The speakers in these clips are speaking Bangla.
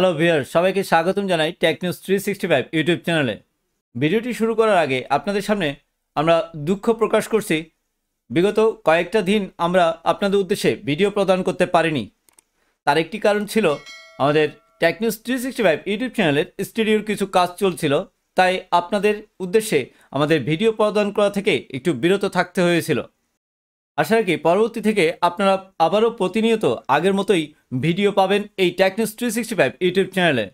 হ্যালো ভিয়ার সবাইকে স্বাগতম জানাই tech news three sixty five YouTube চ্যানেলে ভিডিওটি শুরু করার আগে আপনাদের সামনে আমরা দুঃখ প্রকাশ করছি বিগত কয়েকটা দিন আমরা আপনাদের উদ্দেশ্যে ভিডিও প্রদান করতে পারিনি তার একটি কারণ ছিল আমাদের tech news three sixty five YouTube চ্যানেলের স্টুডিওর কিছু কাজ চলছিল তাই আপনাদের উদ্দেশ্যে আমাদের ভিডিও প্রদান করা থেকে একটু বিরত থাকতে হয়েছিল আশা রাখি পরবর্তী থেকে আপনারা আবারও প্রতিনিয়ত আগের মতোই ভিডিও পাবেন এই tech news three sixty five YouTube চ্যানেলে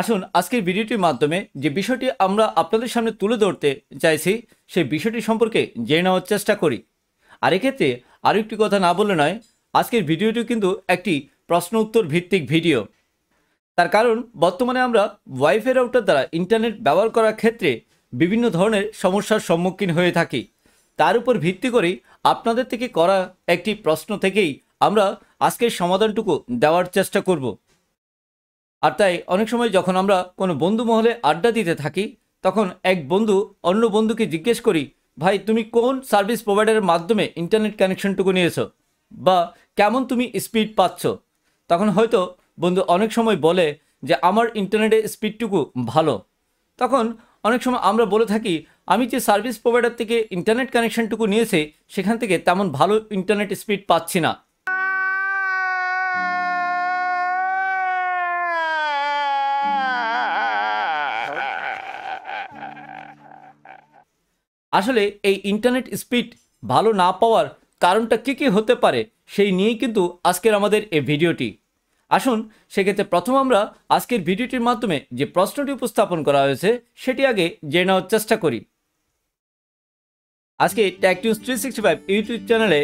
আসুন আজকের ভিডিওটির মাধ্যমে যে বিষয়টি আমরা আপনাদের সামনে তুলে ধরতে চাইছি সেই বিষয়টি সম্পর্কে জেনে নেওয়ার চেষ্টা করি আর এক্ষেত্রে আর একটি কথা না বলে নয় আজকের ভিডিওটি কিন্তু একটি প্রশ্ন উত্তর ভিত্তিক ভিডিও তার কারণ বর্তমানে আমরা ওয়াইফাই রাউটার দ্বারা ইন্টারনেট ব্যবহার করার ক্ষেত্রে বিভিন্ন ধরনের সমস্যার সম্মুখীন হয়ে থাকি তার উপর ভিত্তি করে আপনাদের থেকে করা একটি প্রশ্ন থেকেই আমরা আজকের সমাধানটুকু দেওয়ার চেষ্টা করব আর তাই অনেক সময় যখন আমরা কোনো বন্ধু মহলে আড্ডা দিতে থাকি তখন এক বন্ধু অন্য বন্ধুকে জিজ্ঞেস করি ভাই তুমি কোন সার্ভিস প্রোভাইডারের মাধ্যমে ইন্টারনেট কানেকশনটুকু নিয়েছো বা কেমন তুমি স্পিড পাচ্ছ তখন হয়তো বন্ধু অনেক সময় বলে যে আমার ইন্টারনেটের স্পিডটুকু ভালো তখন অনেক সময় আমরা বলে থাকি আমি যে সার্ভিস প্রোভাইডার থেকে ইন্টারনেট কানেকশনটুকু নিয়েছি সেখান থেকে তেমন ভালো ইন্টারনেট স্পিড পাচ্ছি না আসলে এই ইন্টারনেট স্পিড ভালো না পাওয়ার কারণটা কী কী হতে পারে সেই নিয়েই কিন্তু আজকের আমাদের এই ভিডিওটি আসুন সেক্ষেত্রে প্রথম আমরা আজকের ভিডিওটির মাধ্যমে যে প্রশ্নটি উপস্থাপন করা হয়েছে সেটি আগে জেনে নেওয়ার চেষ্টা করি আজকে tech news three sixty five YouTube চ্যানেলে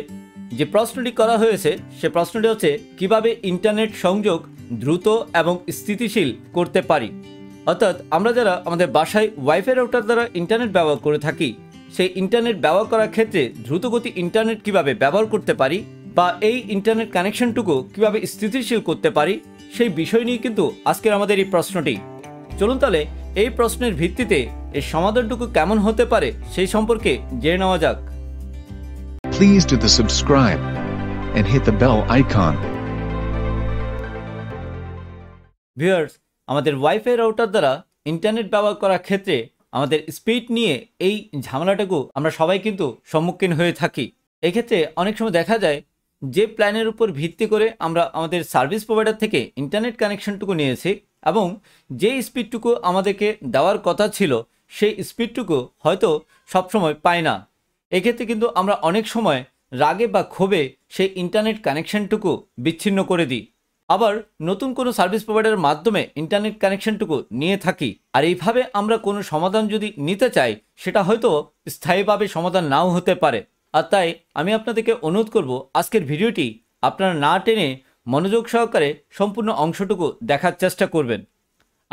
যে প্রশ্নটি করা হয়েছে সে প্রশ্নটি হচ্ছে কিভাবে ইন্টারনেট সংযোগ দ্রুত এবং স্থিতিশীল করতে পারি অর্থাৎ আমরা যারা আমাদের বাসায় ওয়াইফাই রাউটার দ্বারা ইন্টারনেট ব্যবহার করে থাকি সেই ইন্টারনেট ব্যবহার করার ক্ষেত্রে দ্রুতগতি ইন্টারনেট কিভাবে ব্যবহার করতে পারি বা এই ইন্টারনেট কানেকশনটুকু কিভাবে স্থিতিশীল করতে পারি সেই বিষয় নিয়ে কিন্তু আজকের আমাদের এই প্রশ্নটি চলুন তাহলে এই প্রশ্নের ভিত্তিতে এর সমাধানটুকু কেমন হতে পারে সেই সম্পর্কে জেনে নেওয়া যাক please to the subscribe viewers আমাদের ওয়াইফাই রাউটার দ্বারা ইন্টারনেট ব্যবহার করার ক্ষেত্রে আমাদের স্পিড নিয়ে এই ঝামেলাটাকেও আমরা সবাই কিন্তু সম্মুখীন হয়ে থাকি এক্ষেত্রে অনেক সময় দেখা যায় যে প্ল্যানের উপর ভিত্তি করে আমরা আমাদের সার্ভিস প্রোভাইডার থেকে ইন্টারনেট কানেকশনটুকু নিয়েছি এবং যে স্পিডটুকু আমাদেরকে দেওয়ার কথা ছিল সেই স্পিডটুকু হয়তো সবসময় পায় না এক্ষেত্রে কিন্তু আমরা অনেক সময় রাগে বা ক্ষোভে সেই ইন্টারনেট কানেকশনটুকু বিচ্ছিন্ন করে দিই আবার নতুন কোনো সার্ভিস প্রোভাইডারের মাধ্যমে ইন্টারনেট কানেকশনটুকু নিয়ে থাকি আর এইভাবে আমরা কোনো সমাধান যদি নিতে চাই সেটা হয়তো স্থায়ীভাবে সমাধান নাও হতে পারে আর তাই আমি আপনাদেরকে অনুরোধ করব আজকের ভিডিওটি আপনারা না টেনে মনোযোগ সহকারে সম্পূর্ণ অংশটুকু দেখার চেষ্টা করবেন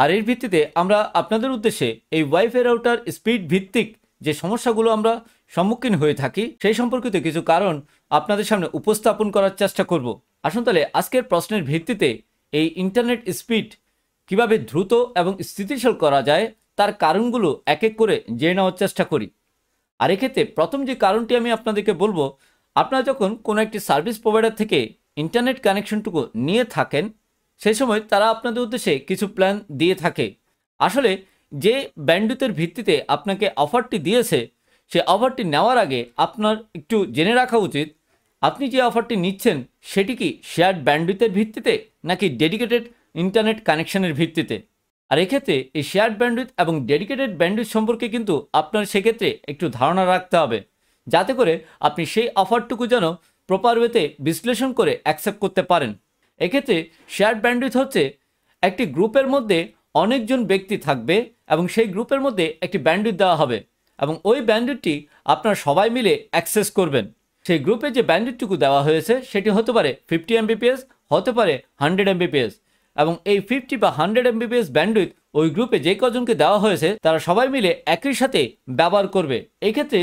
আর এর ভিত্তিতে আমরা আপনাদের উদ্দেশ্যে এই ওয়াইফাই রাউটার স্পিড ভিত্তিক যে সমস্যাগুলো আমরা সম্মুখীন হয়ে থাকি সেই সম্পর্কিত কিছু কারণ আপনাদের সামনে উপস্থাপন করার চেষ্টা করব আসুন তাহলে আজকের প্রশ্নের ভিত্তিতে এই ইন্টারনেট স্পিড কিভাবে দ্রুত এবং স্থিতিশীল করা যায় তার কারণগুলো এক এক করে জেনে নেওয়ার চেষ্টা করি আর এক্ষেত্রে প্রথম যে কারণটি আমি আপনাদেরকে বলবো আপনারা যখন কোনো একটি সার্ভিস প্রোভাইডার থেকে ইন্টারনেট কানেকশনটুকু নিয়ে থাকেন সেই সময় তারা আপনাদের উদ্দেশ্যে কিছু প্ল্যান দিয়ে থাকে আসলে যে ব্যান্ডুতের ভিত্তিতে আপনাকে অফারটি দিয়েছে সে অফারটি নেওয়ার আগে আপনার একটু জেনে রাখা উচিত আপনি যে অফারটি নিচ্ছেন সেটি কি শেয়ার ব্যান্ডুইথের ভিত্তিতে নাকি ডেডিকেটেড ইন্টারনেট কানেকশনের ভিত্তিতে আর এক্ষেত্রে এই শেয়ার ব্যান্ডুইথ এবং ডেডিকেটেড ব্যান্ডুইথ সম্পর্কে কিন্তু আপনার সেক্ষেত্রে একটু ধারণা রাখতে হবে যাতে করে আপনি সেই অফারটুকু যেন প্রপার ওয়েতে বিশ্লেষণ করে অ্যাকসেপ্ট করতে পারেন এক্ষেত্রে শেয়ার ব্যান্ডুইথ হচ্ছে একটি গ্রুপের মধ্যে অনেকজন ব্যক্তি থাকবে এবং সেই গ্রুপের মধ্যে একটি ব্যান্ডুইথ দেওয়া হবে এবং ওই ব্যান্ডউইথটি আপনারা সবাই মিলে অ্যাক্সেস করবেন সেই গ্রুপে যে ব্যান্ডেডটুকু দেওয়া হয়েছে সেটি হতে পারে ফিফটি এমবিপিএস হতে পারে হান্ড্রেড এমবিপিএস এবং এই ফিফটি বা হান্ড্রেড এমবিপিএস ব্যান্ডউইথ ওই গ্রুপে যে কজনকে দেওয়া হয়েছে তারা সবাই মিলে একই সাথে ব্যবহার করবে এক্ষেত্রে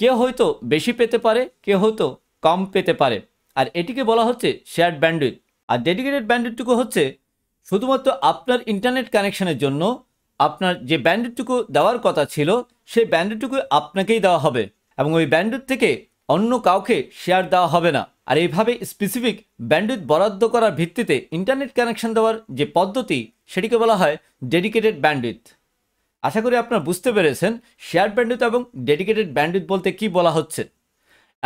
কেউ হয়তো বেশি পেতে পারে কেউ হয়তো কম পেতে পারে আর এটিকে বলা হচ্ছে শেয়ার ব্যান্ডউইথ আর ডেডিকেটেড ব্যান্ডেডটুকু হচ্ছে শুধুমাত্র আপনার ইন্টারনেট কানেকশনের জন্য আপনার যে ব্যান্ডেডটুকু দেওয়ার কথা ছিল সেই ব্যান্ডেডটুকু আপনাকেই দেওয়া হবে এবং ওই ব্যান্ডেড থেকে অন্য কাউকে শেয়ার দেওয়া হবে না আর এইভাবে স্পেসিফিক ব্যান্ডউইথ বরাদ্দ করার ভিত্তিতে ইন্টারনেট কানেকশন দেওয়ার যে পদ্ধতি সেটিকে বলা হয় ডেডিকেটেড ব্যান্ডউইথ আশা করি আপনারা বুঝতে পেরেছেন শেয়ার ব্যান্ডউথ এবং ডেডিকেটেড ব্যান্ডউইথ বলতে কি বলা হচ্ছে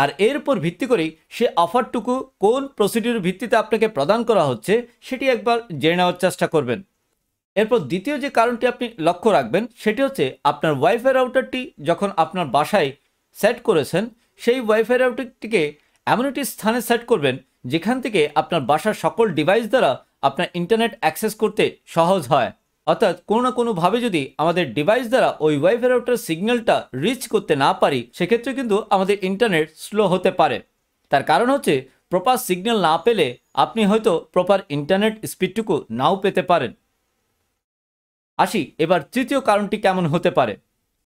আর এর উপর ভিত্তি করেই সে অফারটুকু কোন প্রসিডিউর ভিত্তিতে আপনাকে প্রদান করা হচ্ছে সেটি একবার জেনে নেওয়ার চেষ্টা করবেন এরপর দ্বিতীয় যে কারণটি আপনি লক্ষ্য রাখবেন সেটি হচ্ছে আপনার ওয়াইফাই রাউটারটি যখন আপনার বাসায় সেট করেছেন সেই ওয়াইফাই রাউটারটিকে এমন একটি স্থানে সেট করবেন যেখান থেকে আপনার বাসার সকল ডিভাইস দ্বারা আপনার ইন্টারনেট অ্যাক্সেস করতে সহজ হয় অর্থাৎ কোনো না কোনোভাবে যদি আমাদের ডিভাইস দ্বারা ওই ওয়াইফাই রাউটার সিগন্যালটা রিচ করতে না পারি সেক্ষেত্রে কিন্তু আমাদের ইন্টারনেট স্লো হতে পারে তার কারণ হচ্ছে প্রপার সিগন্যাল না পেলে আপনি হয়তো প্রপার ইন্টারনেট স্পিডটুকু নাও পেতে পারেন আসি এবার তৃতীয় কারণটি কেমন হতে পারে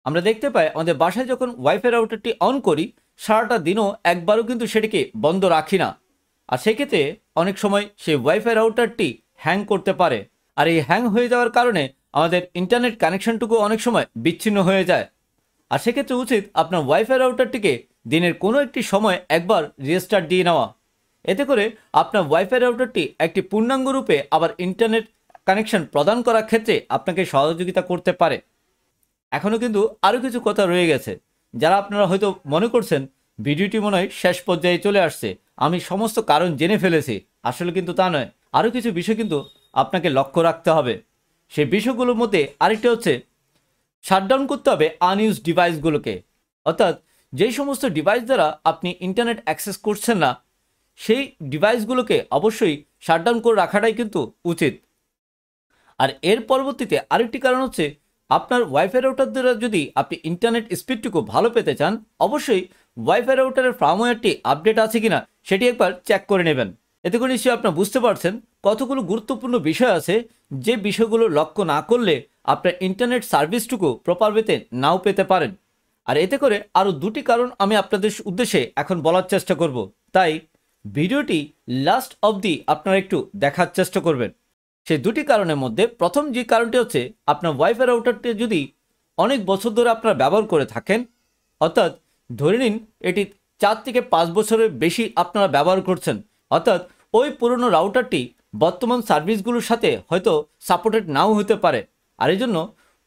আমরা দেখতে পাই আমাদের বাসায় যখন ওয়াইফাই রাউটারটি অন করি সারাটা দিনও একবারও কিন্তু সেটিকে বন্ধ রাখি না আর সেক্ষেত্রে অনেক সময় সেই ওয়াইফাই রাউটারটি হ্যাং করতে পারে আর এই হ্যাং হয়ে যাওয়ার কারণে আমাদের ইন্টারনেট কানেকশনটুকু অনেক সময় বিচ্ছিন্ন হয়ে যায় আর সেক্ষেত্রে উচিত আপনার ওয়াইফাই রাউটারটিকে দিনের কোনো একটি সময় একবার রেজিস্টার দিয়ে নেওয়া এতে করে আপনার ওয়াইফাই রাউটারটি একটি পূর্ণাঙ্গ রূপে আবার ইন্টারনেট কানেকশন প্রদান করার ক্ষেত্রে আপনাকে সহযোগিতা করতে পারে এখনও কিন্তু আরও কিছু কথা রয়ে গেছে যারা আপনারা হয়তো মনে করছেন ভিডিওটি মনে হয় শেষ পর্যায়ে চলে আসছে আমি সমস্ত কারণ জেনে ফেলেছি আসলে কিন্তু তা নয় আরও কিছু বিষয় কিন্তু আপনাকে লক্ষ্য রাখতে হবে সেই বিষয়গুলোর মধ্যে আরেকটা হচ্ছে শাটডাউন করতে হবে আনইউজ ডিভাইসগুলোকে অর্থাৎ যেই সমস্ত ডিভাইস দ্বারা আপনি ইন্টারনেট অ্যাক্সেস করছেন না সেই ডিভাইসগুলোকে অবশ্যই শাটডাউন করে রাখাটাই কিন্তু উচিত আর এর পরবর্তীতে আরেকটি কারণ হচ্ছে আপনার ওয়াইফাই রাউটার দ্বারা যদি আপনি ইন্টারনেট স্পিডটুকু ভালো পেতে চান অবশ্যই ওয়াইফাই রাউটারের ফার্মওয়্যারটি আপডেট আছে কিনা সেটি একবার চেক করে নেবেন এতে করে নিশ্চয়ই আপনার বুঝতে পারছেন কতগুলো গুরুত্বপূর্ণ বিষয় আছে যে বিষয়গুলো লক্ষ্য না করলে আপনার ইন্টারনেট সার্ভিসটুকু প্রপার পেতে নাও পেতে পারেন আর এতে করে আরও দুটি কারণ আমি আপনাদের উদ্দেশ্যে এখন বলার চেষ্টা করব তাই ভিডিওটি লাস্ট অবধি আপনারা একটু দেখার চেষ্টা করবেন সেই দুটি কারণের মধ্যে প্রথম যে কারণটি হচ্ছে আপনার ওয়াইফাই রাউটারটি যদি অনেক বছর ধরে আপনারা ব্যবহার করে থাকেন অর্থাৎ ধরে নিন এটি চার থেকে পাঁচ বছরের বেশি আপনারা ব্যবহার করছেন অর্থাৎ ওই পুরনো রাউটারটি বর্তমান সার্ভিসগুলোর সাথে হয়তো সাপোর্টেড নাও হতে পারে আর এই জন্য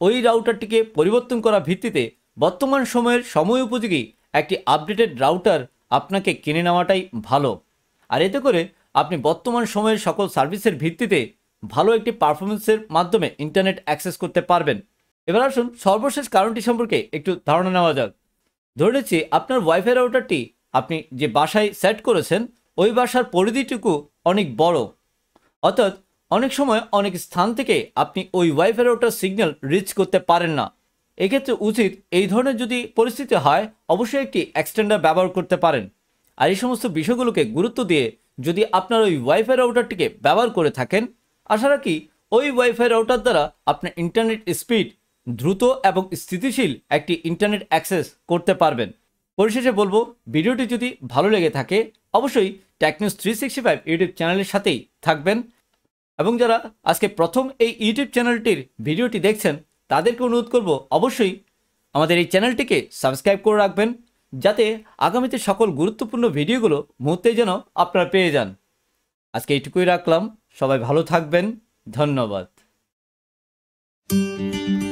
ওই রাউটারটিকে পরিবর্তন করা ভিত্তিতে বর্তমান সময়ের সময় উপযোগী একটি আপডেটেড রাউটার আপনাকে কিনে নেওয়াটাই ভালো আর এতে করে আপনি বর্তমান সময়ের সকল সার্ভিসের ভিত্তিতে ভালো একটি পারফরমেন্সের মাধ্যমে ইন্টারনেট অ্যাক্সেস করতে পারবেন এবার আসুন সর্বশেষ কারণটি সম্পর্কে একটু ধারণা নেওয়া যাক ধরে নিচ্ছি আপনার ওয়াইফাই রাউটারটি আপনি যে বাসায় সেট করেছেন ওই বাসার পরিধিটুকু অনেক বড় অর্থাৎ অনেক সময় অনেক স্থান থেকে আপনি ওই ওয়াইফাই রাউটার সিগন্যাল রিচ করতে পারেন না এক্ষেত্রে উচিত এই ধরনের যদি পরিস্থিতি হয় অবশ্যই একটি এক্সটেন্ডার ব্যবহার করতে পারেন আর এই সমস্ত বিষয়গুলোকে গুরুত্ব দিয়ে যদি আপনার ওই ওয়াইফাই রাউটারটিকে ব্যবহার করে থাকেন আশা রাখি ওই ওয়াইফাই রাউটার দ্বারা আপনার ইন্টারনেট স্পিড দ্রুত এবং স্থিতিশীল একটি ইন্টারনেট অ্যাক্সেস করতে পারবেন পরিশেষে বলবো ভিডিওটি যদি ভালো লেগে থাকে অবশ্যই tech news three sixty five YouTube চ্যানেলের সাথেই থাকবেন এবং যারা আজকে প্রথম এই ইউটিউব চ্যানেলটির ভিডিওটি দেখছেন তাদেরকে অনুরোধ করব অবশ্যই আমাদের এই চ্যানেলটিকে সাবস্ক্রাইব করে রাখবেন যাতে আগামীতে সকল গুরুত্বপূর্ণ ভিডিওগুলো মুহূর্তে যেন আপনারা পেয়ে যান আজকে এইটুকুই রাখলাম সবাই ভালো থাকবেন ধন্যবাদ